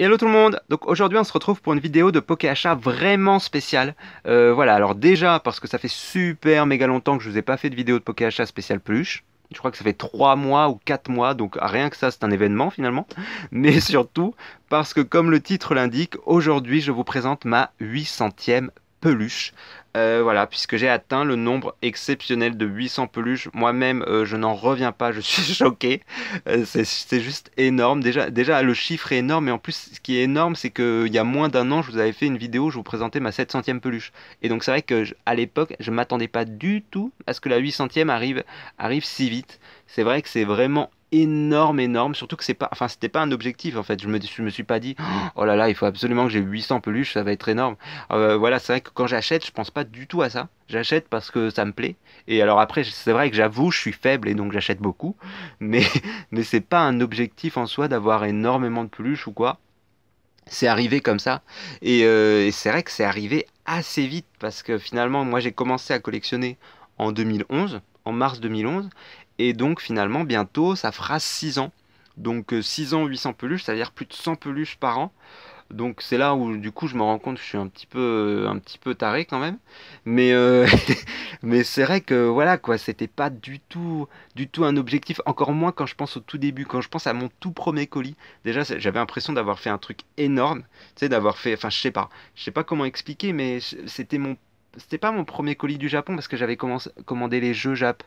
Hello tout le monde Donc aujourd'hui on se retrouve pour une vidéo de Pokéachat vraiment spéciale. Euh, voilà, alors déjà parce que ça fait super méga longtemps que je vous ai pas fait de vidéo de Pokéachat spécial peluche. Je crois que ça fait 3 mois ou 4 mois, donc rien que ça c'est un événement finalement. Mais surtout parce que comme le titre l'indique, aujourd'hui je vous présente ma 800ème peluche. Euh, voilà, puisque j'ai atteint le nombre exceptionnel de 800 peluches. Moi-même, euh, je n'en reviens pas, je suis choqué. Euh, c'est juste énorme. Déjà, déjà, le chiffre est énorme, et en plus, ce qui est énorme, c'est qu'il y a moins d'un an, je vous avais fait une vidéo où je vous présentais ma 700e peluche. Et donc, c'est vrai que à l'époque, je m'attendais pas du tout à ce que la 800e arrive, arrive si vite. C'est vrai que c'est vraiment énorme, énorme. Surtout que c'est pas, enfin, c'était pas un objectif en fait. Je me, je me suis pas dit, oh là là, il faut absolument que j'ai 800 peluches, ça va être énorme. Euh, voilà, c'est vrai que quand j'achète, je pense pas du tout à ça. J'achète parce que ça me plaît. Et alors après, c'est vrai que j'avoue, je suis faible et donc j'achète beaucoup. Mais, mais c'est pas un objectif en soi d'avoir énormément de peluches ou quoi. C'est arrivé comme ça. et euh, c'est vrai que c'est arrivé assez vite parce que finalement, moi j'ai commencé à collectionner en 2011, en mars 2011. Et donc finalement, bientôt, ça fera 6 ans. Donc 6 euh, ans, 800 peluches, c'est-à-dire plus de 100 peluches par an. Donc c'est là où du coup je me rends compte je suis un petit peu, euh, un petit peu taré quand même. Mais, euh, mais c'est vrai que voilà quoi, c'était pas du tout, du tout un objectif. Encore moins quand je pense au tout début, quand je pense à mon tout premier colis. Déjà j'avais l'impression d'avoir fait un truc énorme, tu sais d'avoir fait, enfin je sais pas, je sais pas comment expliquer, mais c'était mon c'était pas mon premier colis du Japon parce que j'avais commandé les jeux Jap.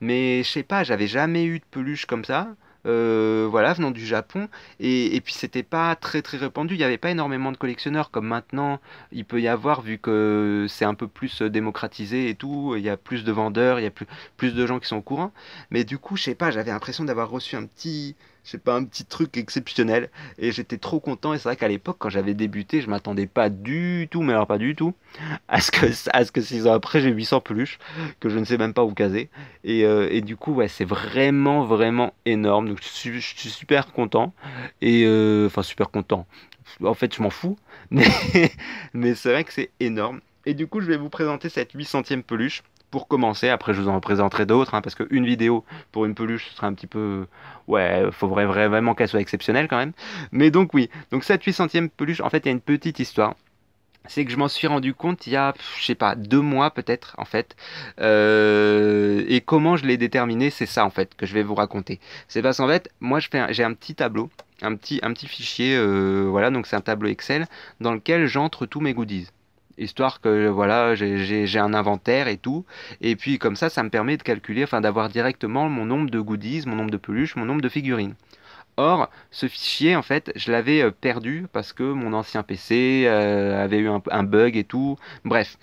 Mais je sais pas, j'avais jamais eu de peluche comme ça. Euh, voilà, venant du Japon. Et, puis c'était pas très très répandu. Il n'y avait pas énormément de collectionneurs comme maintenant il peut y avoir vu que c'est un peu plus euh, démocratisé et tout. Il y a plus de vendeurs, il y a plus, plus de gens qui sont au courant. Mais du coup, je sais pas, j'avais l'impression d'avoir reçu un petit c'est pas un petit truc exceptionnel. Et j'étais trop content. Et c'est vrai qu'à l'époque, quand j'avais débuté, je m'attendais pas du tout, mais alors pas du tout, à ce que, à ce que 6 ans après, j'ai 800 peluches que je ne sais même pas où caser. Euh, et, du coup, ouais, c'est vraiment, vraiment énorme. Donc, je suis, super content. Et euh, enfin, super content. En fait, je m'en fous. Mais, mais c'est vrai que c'est énorme. Et du coup, je vais vous présenter cette 800e peluche pour commencer. Après, je vous en présenterai d'autres, hein, parce qu'une vidéo pour une peluche, ce serait un petit peu. Ouais, faudrait vraiment qu'elle soit exceptionnelle quand même. Mais donc, oui. Donc, cette 800e peluche, en fait, il y a une petite histoire c'est que je m'en suis rendu compte il y a, je sais pas, deux mois peut-être en fait. Euh, et comment je l'ai déterminé, c'est ça en fait que je vais vous raconter. C'est parce qu'en fait, moi j'ai un petit tableau, un petit, un petit fichier, euh, voilà, donc c'est un tableau Excel dans lequel j'entre tous mes goodies histoire que voilà j'ai un inventaire et tout et puis comme ça ça me permet de calculer enfin d'avoir directement mon nombre de goodies mon nombre de peluches mon nombre de figurines Or, ce fichier, en fait, je l'avais euh, perdu parce que mon ancien PC euh, avait eu un, bug et tout. Bref.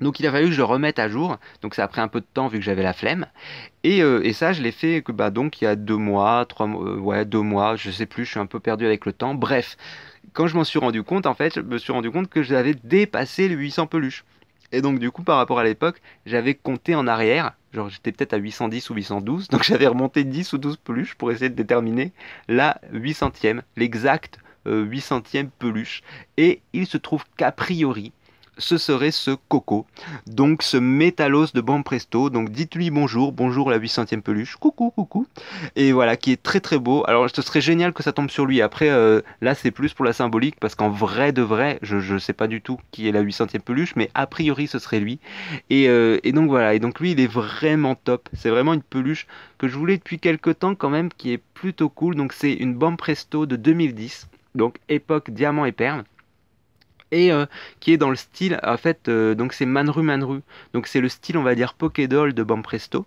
Donc il a fallu que je le remette à jour. Donc ça a pris un peu de temps vu que j'avais la flemme. Et, euh, et ça, je l'ai fait bah, donc il y a deux mois, trois mois, ouais, deux mois, je sais plus, je suis un peu perdu avec le temps. Bref, quand je m'en suis rendu compte, en fait, je me suis rendu compte que j'avais dépassé les 800 peluches. Et donc, du coup, par rapport à l'époque, j'avais compté en arrière. Genre, j'étais peut-être à 810 ou 812. Donc, j'avais remonté 10 ou 12 peluches pour essayer de déterminer la 800e, l'exact 800e peluche. Et il se trouve qu'a priori, ce serait ce coco. Donc ce métallos de presto Donc dites-lui bonjour, bonjour la 800e peluche, coucou, coucou. Et voilà, qui est très très beau. Alors ce serait génial que ça tombe sur lui. Après, euh, là c'est plus pour la symbolique parce qu'en vrai de vrai, je ne sais pas du tout qui est la 800e peluche, mais a priori ce serait lui. Euh, et, donc voilà, et donc lui il est vraiment top. C'est vraiment une peluche que je voulais depuis quelques temps quand même, qui est plutôt cool. Donc c'est une presto de 2010. Donc époque diamant et perle et euh, qui est dans le style en fait euh, donc c'est Manru Manru donc c'est le style on va dire Doll de Banpresto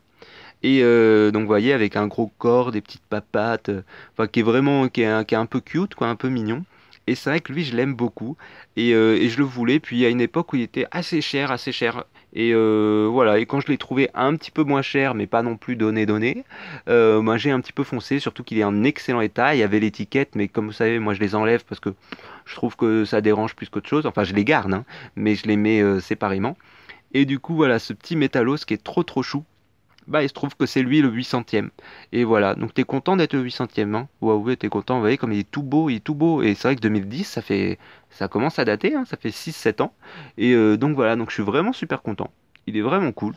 et euh, donc vous voyez avec un gros corps des petites papates enfin qui est vraiment qui est, un, qui un peu cute quoi un peu mignon et c'est vrai que lui je l'aime beaucoup et, et, je le voulais puis à une époque où il était assez cher assez cher et euh, voilà, et quand je l'ai trouvé un petit peu moins cher, mais pas non plus donné donné, euh, bah, j'ai un petit peu foncé, surtout qu'il est en excellent état. Il y avait l'étiquette, mais comme vous savez, moi je les enlève parce que je trouve que ça dérange plus qu'autre chose. Enfin, je les garde, hein, mais je les mets euh, séparément. Et du coup, voilà, ce petit métallos qui est trop trop chou, bah il se trouve que c'est lui le 800 e Et voilà, donc t'es content d'être le 800 e hein ouais t'es content, vous voyez comme il est tout beau, il est tout beau. Et c'est vrai que 2010, ça fait, ça commence à dater, hein. ça fait 6-7 ans. Et euh, donc voilà, donc je suis vraiment super content. Il est vraiment cool.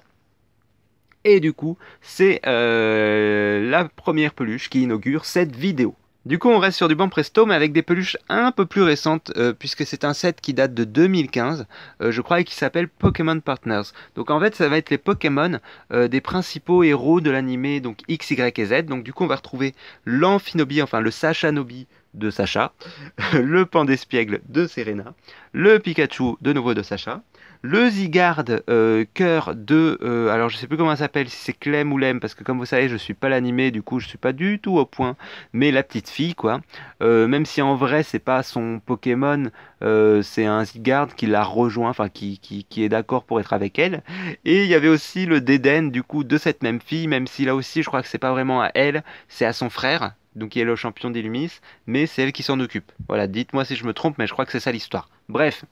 Et du coup, c'est euh, la première peluche qui inaugure cette vidéo. Du coup, on reste sur du banc Presto, mais avec des peluches un peu plus récentes, euh, puisque c'est un set qui date de 2015, euh, je crois, et qui s'appelle Pokémon Partners. Donc en fait, ça va être les Pokémon euh, des principaux héros de l'animé, donc X, Y et Z. Donc du coup, on va retrouver l'Amphinobi, enfin le Sacha Nobi de Sacha, le d'espiègle de Serena, le Pikachu de nouveau de Sacha, le Zygarde, euh, cœur de. Euh, alors je sais plus comment elle s'appelle, si c'est Clem ou Lem, parce que comme vous savez, je suis pas l'animé, du coup je suis pas du tout au point. Mais la petite fille, quoi. Euh, même si en vrai c'est pas son Pokémon, c'est un Zygarde qui la rejoint, enfin qui, est d'accord pour être avec elle. Et il y avait aussi le Deden, du coup, de cette même fille, même si là aussi je crois que c'est pas vraiment à elle, c'est à son frère, donc il est le champion d'Illumis, mais c'est elle qui s'en occupe. Voilà, dites-moi si je me trompe, mais je crois que c'est ça l'histoire. Bref,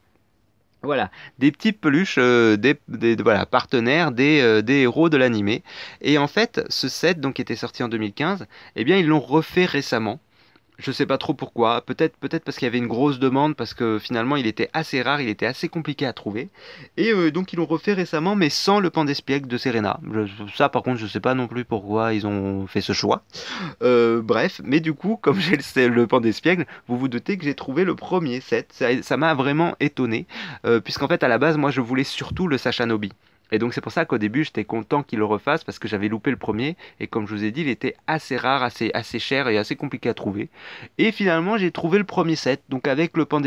voilà, des petites peluches, euh, des, voilà, partenaires des, euh, des héros de l'animé. Et en fait, ce set donc qui était sorti en 2015, eh bien ils l'ont refait récemment. Je sais pas trop pourquoi. Peut-être peut-être parce qu'il y avait une grosse demande, parce que finalement il était assez rare, il était assez compliqué à trouver. Et euh, donc ils l'ont refait récemment, mais sans le Pandespiègle de Serena. ça par contre je sais pas non plus pourquoi ils ont fait ce choix. Euh, bref, mais du coup comme j'ai le, pan d'espiègle vous vous doutez que j'ai trouvé le premier set. Ça m'a vraiment étonné, euh, puisqu'en fait à la base moi je voulais surtout le Sacha Nobi. Et donc c'est pour ça qu'au début j'étais content qu'il le refasse parce que j'avais loupé le premier et comme je vous ai dit il était assez rare, assez, assez cher et assez compliqué à trouver. Et finalement j'ai trouvé le premier set donc avec le pan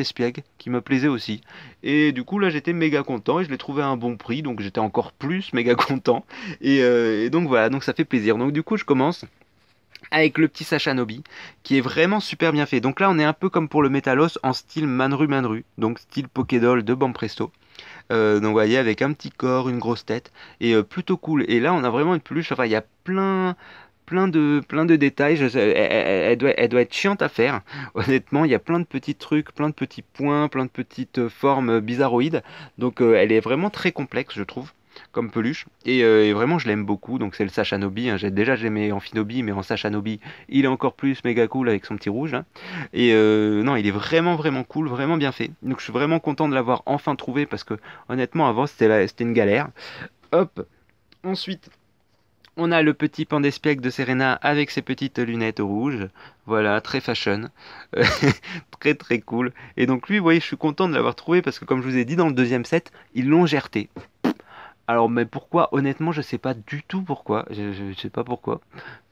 qui me plaisait aussi. Et du coup là j'étais méga content et je l'ai trouvé à un bon prix donc j'étais encore plus méga content. Euh, et, donc voilà donc ça fait plaisir. Donc du coup je commence avec le petit Nobi, qui est vraiment super bien fait. Donc là, on est un peu comme pour le Metalos en style Manru Manru, donc style Pokédoll de Bampresto. Euh, donc vous voyez avec un petit corps, une grosse tête, et euh, plutôt cool. Et là on a vraiment une peluche, enfin il y a plein plein de, plein de détails. elle, doit, elle, doit, être chiante à faire. Honnêtement, il y a plein de petits trucs, plein de petits points, plein de petites euh, formes bizarroïdes. Donc elle est vraiment très complexe, je trouve comme peluche. Euh, et, vraiment, je l'aime beaucoup. Donc, c'est le Sachanobi. Hein. J'ai déjà j'aimais Amphinobi, mais en Sachanobi, il est encore plus méga cool avec son petit rouge. Hein. Et euh, non, il est vraiment, vraiment cool, vraiment bien fait. Donc, je suis vraiment content de l'avoir enfin trouvé parce que, honnêtement, avant, c'était une galère. Hop. Ensuite. On a le petit spec de Serena avec ses petites lunettes rouges. Voilà, très fashion. très très cool. Et donc lui, vous voyez, je suis content de l'avoir trouvé parce que comme je vous ai dit dans le deuxième set, ils l'ont gerté. Alors, mais pourquoi Honnêtement, je ne sais pas du tout pourquoi. Je, ne sais pas pourquoi.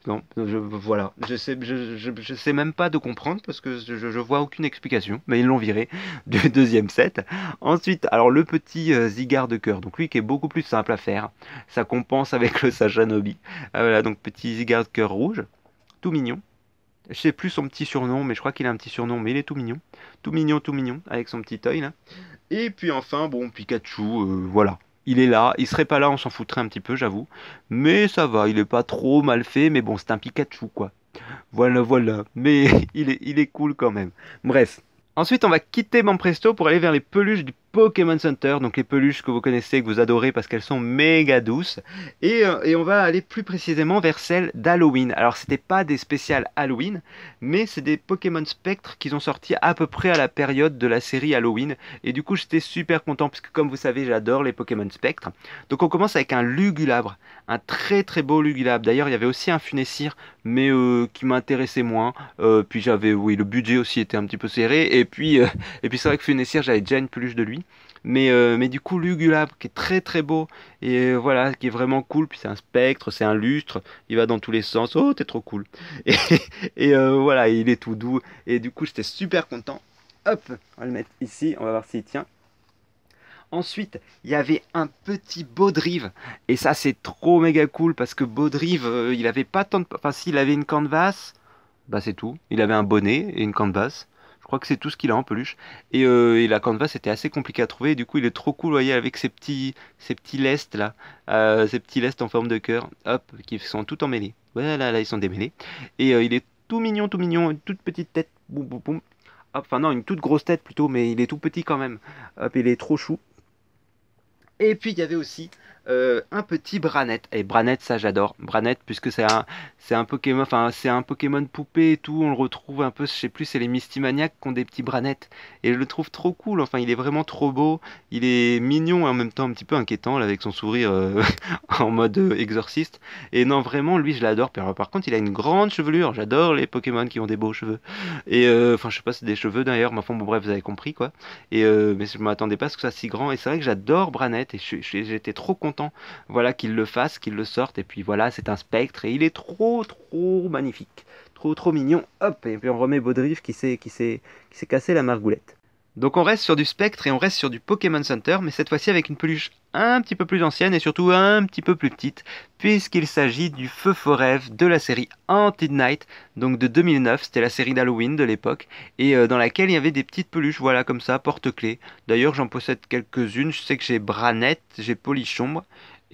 Non, je, voilà. Je sais, sais même pas de comprendre parce que je, ne vois aucune explication. Mais ils l'ont viré du deuxième set. Ensuite, alors le petit euh, Zigar de cœur. Donc lui qui est beaucoup plus simple à faire. Ça compense avec le Sajanobi. Ah, voilà, donc petit Zigar de cœur rouge. Tout mignon. Je sais plus son petit surnom, mais je crois qu'il a un petit surnom, mais il est tout mignon. Tout mignon, tout mignon, avec son petit œil là. Et puis enfin, bon, Pikachu, euh, voilà il est là. Il serait pas là, on s'en foutrait un petit peu, j'avoue. Mais ça va, il est pas trop mal fait, mais bon, c'est un Pikachu, quoi. Voilà, voilà. Mais il est, il est cool quand même. Bref. Ensuite, on va quitter Manpresto pour aller vers les peluches du Pokémon Center, donc les peluches que vous connaissez, que vous adorez parce qu'elles sont méga douces. Et, euh, on va aller plus précisément vers celles d'Halloween. Alors c'était pas des spéciales Halloween, mais c'est des Pokémon Spectre qu'ils ont sorti à peu près à la période de la série Halloween. Et du coup j'étais super content parce que comme vous savez j'adore les Pokémon Spectre. Donc on commence avec un Lugulabre, un très très beau Lugulabre. D'ailleurs il y avait aussi un Funessir, mais euh, qui m'intéressait moins. Euh, puis j'avais, oui, le budget aussi était un petit peu serré. Et puis, et puis c'est vrai que Funessir j'avais déjà une peluche de lui. Euh, mais, du coup Lugulab qui est très très beau et euh, voilà qui est vraiment cool puis c'est un spectre c'est un lustre il va dans tous les sens oh t'es trop cool et, euh, voilà il est tout doux et du coup j'étais super content hop on va le mettre ici on va voir s'il tient Ensuite, il y avait un petit Baudrive. Et ça, c'est trop méga cool parce que Baudrive, il avait pas tant de. Enfin, s'il avait une canvas, bah c'est tout. Il avait un bonnet et une canvas. Je crois que c'est tout ce qu'il a en peluche. Et, euh, la canvas était assez compliqué à trouver. du coup, il est trop cool, vous voyez, avec ses petits, ces petits lestes là, euh, ces petits lestes en forme de cœur, hop, qui sont tout emmêlés. Voilà, là, ils sont démêlés. Et euh, il est tout mignon, tout mignon, une toute petite tête, boum, boum, boum. Hop, enfin non, une toute grosse tête plutôt, mais il est tout petit quand même. Hop, il est trop chou. Et puis il y avait aussi euh, un petit Branette. Et Branette, ça j'adore. Branette, puisque c'est un, c'est un Pokémon, enfin c'est un Pokémon poupée et tout. On le retrouve un peu, je sais plus, c'est les Maniacs qui ont des petits Branettes. Et je le trouve trop cool. Enfin, il est vraiment trop beau. Il est mignon et en même temps un petit peu inquiétant avec son sourire euh, en mode euh, exorciste. Et non, vraiment, lui, je l'adore. Par contre, il a une grande chevelure. J'adore les Pokémon qui ont des beaux cheveux. Et enfin, je sais pas, c'est des cheveux d'ailleurs. Mais enfin, bon, bref, vous avez compris quoi. Et mais je m'attendais pas à ce que ça soit si grand. Et c'est vrai que j'adore Branette et j'étais trop content voilà qu'il le fasse, qu'il le sorte, et puis voilà, c'est un spectre, et il est trop, trop magnifique, trop, trop mignon, hop, et puis on remet Baudrif qui s'est cassé la margoulette. Donc on reste sur du Spectre et on reste sur du Pokémon Center, mais cette fois-ci avec une peluche un petit peu plus ancienne et surtout un petit peu plus petite, puisqu'il s'agit du Feu Forêve de la série Haunted Night, donc de 2009, c'était la série d'Halloween de l'époque, et euh, dans laquelle il y avait des petites peluches, voilà comme ça, porte-clés. D'ailleurs j'en possède quelques-unes, je sais que j'ai Branette, j'ai Polichombre,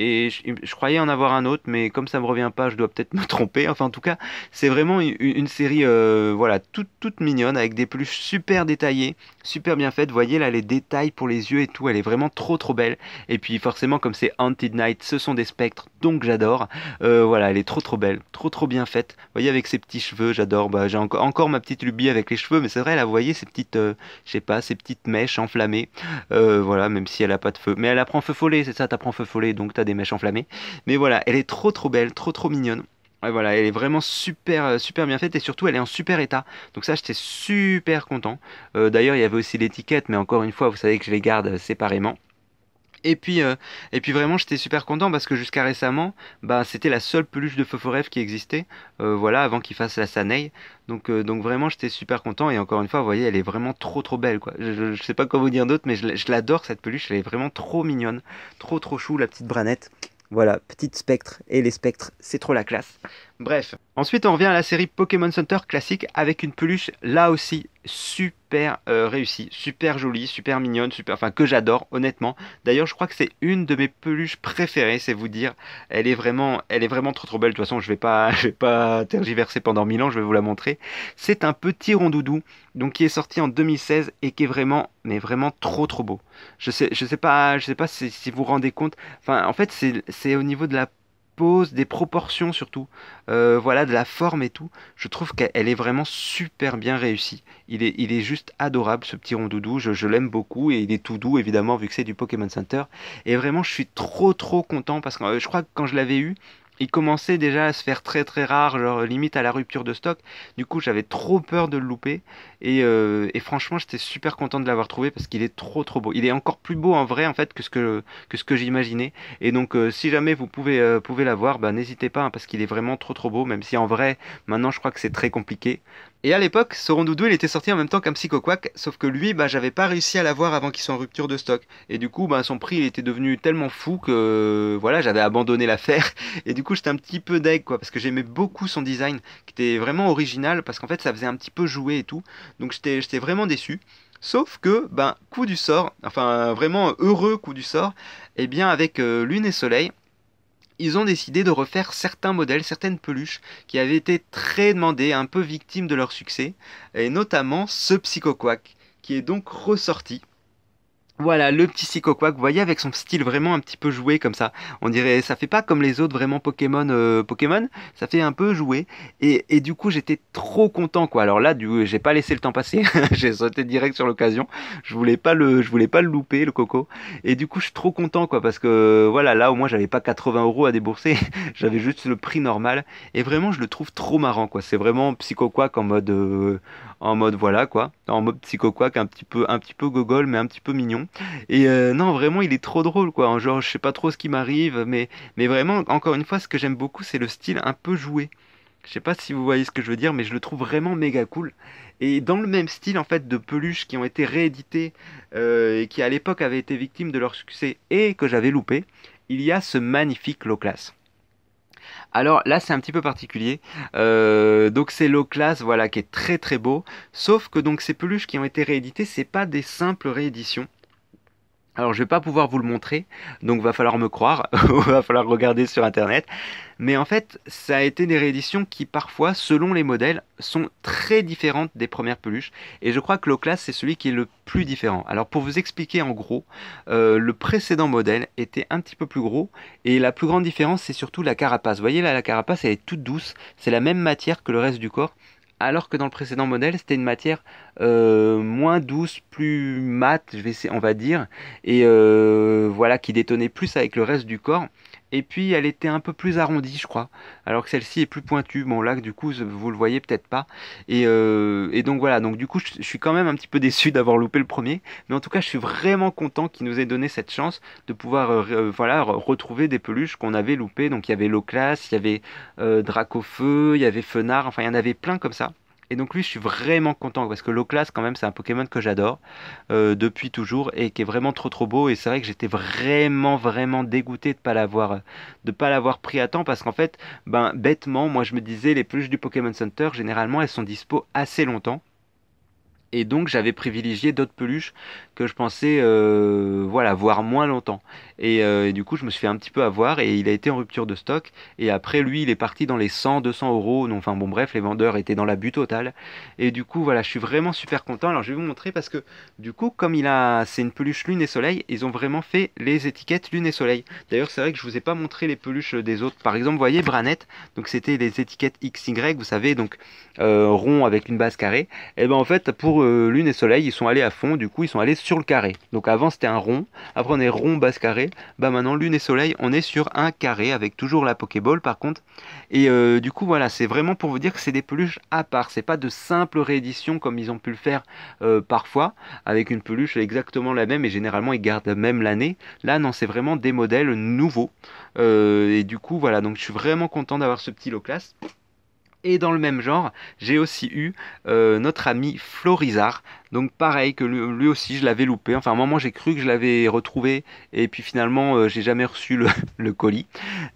et je, croyais en avoir un autre, mais comme ça me revient pas, je dois peut-être me tromper. Enfin, en tout cas, c'est vraiment une, série, euh, voilà, toute, toute mignonne avec des peluches super détaillées super bien faite. Voyez là les détails pour les yeux et tout, elle est vraiment trop trop belle. Et puis forcément comme c'est Haunted Night, ce sont des spectres, donc j'adore. Euh, voilà, elle est trop trop belle, trop trop bien faite. Voyez avec ses petits cheveux, j'adore. Bah, j'ai encore, ma petite lubie avec les cheveux, mais c'est vrai là, vous voyez ces petites, euh, je sais pas, ces petites mèches enflammées. Euh, voilà, même si elle a pas de feu, mais elle apprend feu follet, c'est ça, t'apprends feu follet, donc t'as des mèches enflammées. Mais voilà, elle est trop trop belle, trop trop mignonne. Ouais, voilà, elle est vraiment super, euh, super bien faite et surtout elle est en super état. Donc ça, j'étais super content. Euh, d'ailleurs, il y avait aussi l'étiquette, mais encore une fois, vous savez que je les garde euh, séparément. Et puis, et puis vraiment, j'étais super content parce que jusqu'à récemment, bah, c'était la seule peluche de Foforef qui existait. voilà, avant qu'il fasse la Sanei. Donc, donc vraiment, j'étais super content. Et encore une fois, vous voyez, elle est vraiment trop, trop belle. Quoi. Je, ne sais pas quoi vous dire d'autre, mais je, je l'adore cette peluche. Elle est vraiment trop mignonne, trop, trop chou, la petite branette. Voilà, petite spectre. Et les spectres, c'est trop la classe. Bref. Ensuite, on revient à la série Pokémon Center classique avec une peluche là aussi super euh, réussie, super jolie, super mignonne, super, enfin que j'adore honnêtement. D'ailleurs, je crois que c'est une de mes peluches préférées, c'est vous dire. Elle est vraiment, elle est vraiment trop trop belle. De toute façon, je vais pas, je vais pas tergiverser pendant mille ans. Je vais vous la montrer. C'est un petit rondoudou, donc qui est sorti en 2016 et qui est vraiment, mais vraiment trop trop beau. Je sais, je sais pas, je sais pas si, vous vous rendez compte. Enfin, en fait, c'est, c'est au niveau de la des proportions surtout, euh, voilà, de la forme et tout. Je trouve qu'elle est vraiment super bien réussie. Il est, il est juste adorable ce petit rondoudou, je, je l'aime beaucoup et il est tout doux évidemment vu que c'est du Pokémon Center. Et vraiment je suis trop trop content parce que euh, je crois que quand je l'avais eu, il commençait déjà à se faire très très rare, genre limite à la rupture de stock. Du coup, j'avais trop peur de le louper. Euh, et, franchement, j'étais super content de l'avoir trouvé parce qu'il est trop trop beau. Il est encore plus beau en vrai en fait que ce que, ce que j'imaginais. Et donc, euh, si jamais vous pouvez, euh, pouvez l'avoir, bah, n'hésitez pas hein, parce qu'il est vraiment trop trop beau. Même si en vrai, maintenant je crois que c'est très compliqué. Et à l'époque, Sauron Doudou, il était sorti en même temps qu'un Psycho Quack, sauf que lui, bah, j'avais pas réussi à l'avoir avant qu'il soit en rupture de stock. Et du coup, bah, son prix, il était devenu tellement fou que, voilà, j'avais abandonné l'affaire. Et du coup, j'étais un petit peu deg, quoi, parce que j'aimais beaucoup son design, qui était vraiment original, parce qu'en fait, ça faisait un petit peu jouer et tout. Donc, j'étais vraiment déçu. Sauf que, ben, coup du sort, enfin, vraiment heureux coup du sort, et eh bien, avec euh, Lune et Soleil, ils ont décidé de refaire certains modèles, certaines peluches qui avaient été très demandées, un peu victimes de leur succès, et notamment ce Psychoquack, qui est donc ressorti voilà, le petit Psychoquack, vous voyez, avec son style vraiment un petit peu joué comme ça. On dirait, ça fait pas comme les autres vraiment Pokémon, euh, Pokémon, ça fait un peu joué. Et, du coup, j'étais trop content, quoi. Alors là, du, j'ai pas laissé le temps passer, j'ai sauté direct sur l'occasion. Je voulais pas le, je voulais pas le louper, le coco. Et du coup, je suis trop content, quoi, parce que voilà, là, au moins, j'avais pas 80 euros à débourser, j'avais juste le prix normal. Et vraiment, je le trouve trop marrant, quoi. C'est vraiment psychoqua en mode, euh, en mode voilà, quoi, en mode psychoqua un petit peu, un petit peu gogol, mais un petit peu mignon. Et euh, non, vraiment, il est trop drôle, quoi. Genre, je sais pas trop ce qui m'arrive, mais, vraiment, encore une fois, ce que j'aime beaucoup, c'est le style un peu joué. Je sais pas si vous voyez ce que je veux dire, mais je le trouve vraiment méga cool. Et dans le même style, en fait, de peluches qui ont été rééditées euh, et qui, à l'époque, avaient été victimes de leur succès et que j'avais loupé, il y a ce magnifique low class. Alors là, c'est un petit peu particulier. Euh, donc c'est low class, voilà, qui est très très beau. Sauf que donc ces peluches qui ont été rééditées, c'est pas des simples rééditions. Alors je vais pas pouvoir vous le montrer, donc va falloir me croire, va falloir regarder sur internet. Mais en fait, ça a été des rééditions qui parfois, selon les modèles, sont très différentes des premières peluches. Et je crois que l'Oclas c'est celui qui est le plus différent. Alors pour vous expliquer en gros, euh, le précédent modèle était un petit peu plus gros et la plus grande différence c'est surtout la carapace. Vous voyez là, la carapace elle est toute douce, c'est la même matière que le reste du corps, alors que dans le précédent modèle, c'était une matière euh, moins douce, plus mate, on va dire, et euh, voilà, qui détonnait plus avec le reste du corps. Et puis elle était un peu plus arrondie, je crois. Alors que celle-ci est plus pointue. Bon là, du coup, vous le voyez peut-être pas. Et, euh, donc voilà. Donc du coup, je, suis quand même un petit peu déçu d'avoir loupé le premier. Mais en tout cas, je suis vraiment content qu'il nous ait donné cette chance de pouvoir euh, euh, voilà retrouver des peluches qu'on avait loupées. Donc il y avait Loclas, il y avait au Feu, il y avait Fenard. Enfin, il y en avait plein comme ça. Et donc lui, je suis vraiment content parce que Loclas, quand même, c'est un Pokémon que j'adore euh, depuis toujours et qui est vraiment trop trop beau. Et c'est vrai que j'étais vraiment vraiment dégoûté de pas l'avoir de pas l'avoir pris à temps parce qu'en fait, ben bêtement, moi je me disais les peluches du Pokémon Center généralement elles sont dispo assez longtemps et donc j'avais privilégié d'autres peluches que je pensais euh, voilà voir moins longtemps euh, et, du coup, je me suis fait un petit peu avoir et il a été en rupture de stock. Et après, lui, il est parti dans les 100, 200 euros. Non, enfin, bon, bref, les vendeurs étaient dans l'abus totale. Et du coup, voilà, je suis vraiment super content. Alors, je vais vous montrer parce que du coup, comme il a, c'est une peluche lune et soleil, ils ont vraiment fait les étiquettes lune et soleil. D'ailleurs, c'est vrai que je vous ai pas montré les peluches des autres. Par exemple, vous voyez Branette. Donc, c'était les étiquettes XY, vous savez, donc euh, rond avec une base carrée. Et eh ben en fait, pour euh, lune et soleil, ils sont allés à fond. Du coup, ils sont allés sur le carré. Donc, avant, c'était un rond. Après, on est rond, base carré bah maintenant lune et soleil, on est sur un carré avec toujours la Pokéball par contre. Et euh, du coup voilà, c'est vraiment pour vous dire que c'est des peluches à part, c'est pas de simples rééditions comme ils ont pu le faire euh, parfois, avec une peluche exactement la même et généralement ils gardent même l'année. Là non, c'est vraiment des modèles nouveaux. Euh, et du coup voilà, donc je suis vraiment content d'avoir ce petit loclas Et dans le même genre, j'ai aussi eu notre ami Florizard. Donc pareil que lui, aussi je l'avais loupé. Enfin un moment j'ai cru que je l'avais retrouvé et puis finalement euh, j'ai jamais reçu le, colis.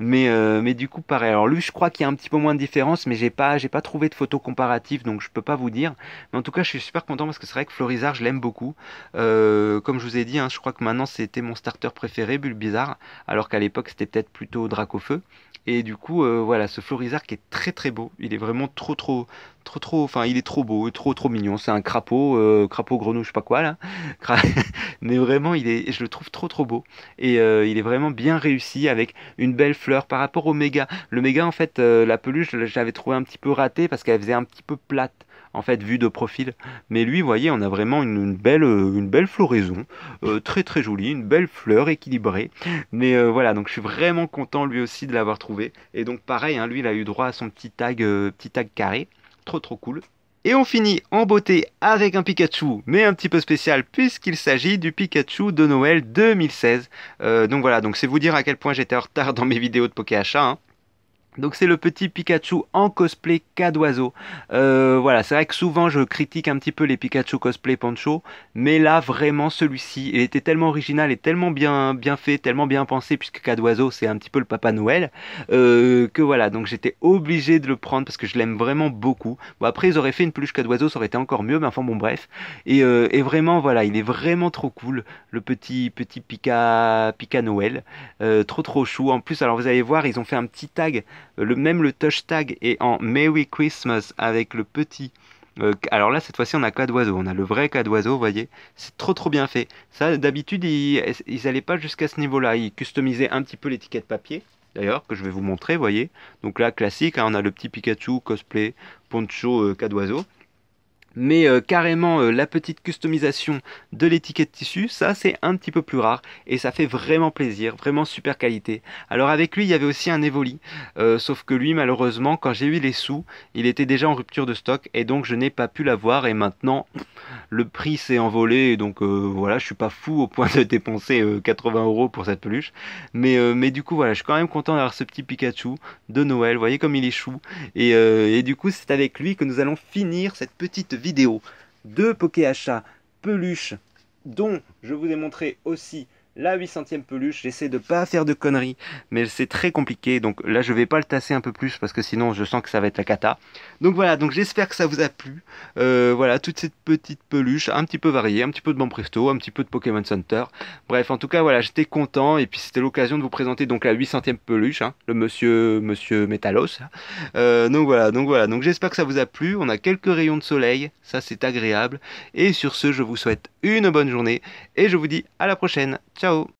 Mais, euh, mais du coup pareil. Alors lui je crois qu'il y a un petit peu moins de différence mais j'ai pas j'ai pas trouvé de photo comparative donc je peux pas vous dire. Mais en tout cas je suis super content parce que c'est vrai que Florizard je l'aime beaucoup. Euh, comme je vous ai dit hein, je crois que maintenant c'était mon starter préféré Bizarre. alors qu'à l'époque c'était peut-être plutôt feu. Et du coup voilà ce Florizard qui est très très beau. Il est vraiment trop trop trop trop enfin il est trop beau trop trop mignon c'est un crapaud euh, crapaud grenouille je sais pas quoi là mais vraiment il est je le trouve trop trop beau et euh, il est vraiment bien réussi avec une belle fleur par rapport au méga le méga en fait euh, la peluche je l'avais trouvé un petit peu raté parce qu'elle faisait un petit peu plate en fait vu de profil mais lui vous voyez on a vraiment une, belle une belle floraison très très jolie une belle fleur équilibrée mais voilà donc je suis vraiment content lui aussi de l'avoir trouvé et donc pareil hein, lui il a eu droit à son petit tag petit tag carré trop trop cool. Et on finit en beauté avec un Pikachu, mais un petit peu spécial puisqu'il s'agit du Pikachu de Noël 2016. Euh, donc voilà, donc c'est vous dire à quel point j'étais en retard dans mes vidéos de Poké Hein. Donc c'est le petit Pikachu en cosplay cas d'oiseau. Euh, voilà, c'est vrai que souvent je critique un petit peu les Pikachu cosplay Pancho, mais là vraiment celui-ci, il était tellement original et tellement bien, bien fait, tellement bien pensé, puisque cas d'oiseau c'est un petit peu le Papa Noël, euh, que voilà, donc j'étais obligé de le prendre parce que je l'aime vraiment beaucoup. Bon après ils auraient fait une peluche cas d'oiseau, ça aurait été encore mieux, mais enfin bon bref. Euh, et, vraiment voilà, il est vraiment trop cool, le petit petit Pika, Pika Noël, trop trop chou. En plus alors vous allez voir, ils ont fait un petit tag. Le, même le touch tag est en Merry Christmas avec le petit. Euh, alors là, cette fois-ci, on a cas d'oiseau. On a le vrai cas d'oiseau, vous voyez. C'est trop trop bien fait. Ça, d'habitude, ils n'allaient pas jusqu'à ce niveau-là. Ils customisaient un petit peu l'étiquette papier, d'ailleurs, que je vais vous montrer, vous voyez. Donc là, classique, hein, on a le petit Pikachu, cosplay, poncho, euh, cas d'oiseau mais euh, carrément euh, la petite customisation de l'étiquette tissu, ça c'est un petit peu plus rare et ça fait vraiment plaisir, vraiment super qualité. Alors avec lui il y avait aussi un Evoli, euh, sauf que lui malheureusement quand j'ai eu les sous, il était déjà en rupture de stock et donc je n'ai pas pu l'avoir et maintenant le prix s'est envolé et donc voilà je suis pas fou au point de dépenser 80 euros pour cette peluche, mais, mais du coup voilà je suis quand même content d'avoir ce petit Pikachu de Noël, vous voyez comme il est chou et, et du coup c'est avec lui que nous allons finir cette petite vidéo. Deux achat peluche dont je vous ai montré aussi la 800e peluche, j'essaie de pas faire de conneries, mais c'est très compliqué, donc là je vais pas le tasser un peu plus parce que sinon je sens que ça va être la cata. Donc voilà, donc j'espère que ça vous a plu. Euh, voilà, toute cette petite peluche, un petit peu variée, un petit peu de Banpresto, un petit peu de Pokémon Center. Bref, en tout cas voilà, j'étais content et puis c'était l'occasion de vous présenter donc la 800e peluche, hein, le monsieur Monsieur Metalos. Hein. Euh, donc voilà, donc voilà, donc j'espère que ça vous a plu. On a quelques rayons de soleil, ça c'est agréable. Et sur ce, je vous souhaite une bonne journée et je vous dis à la prochaine. So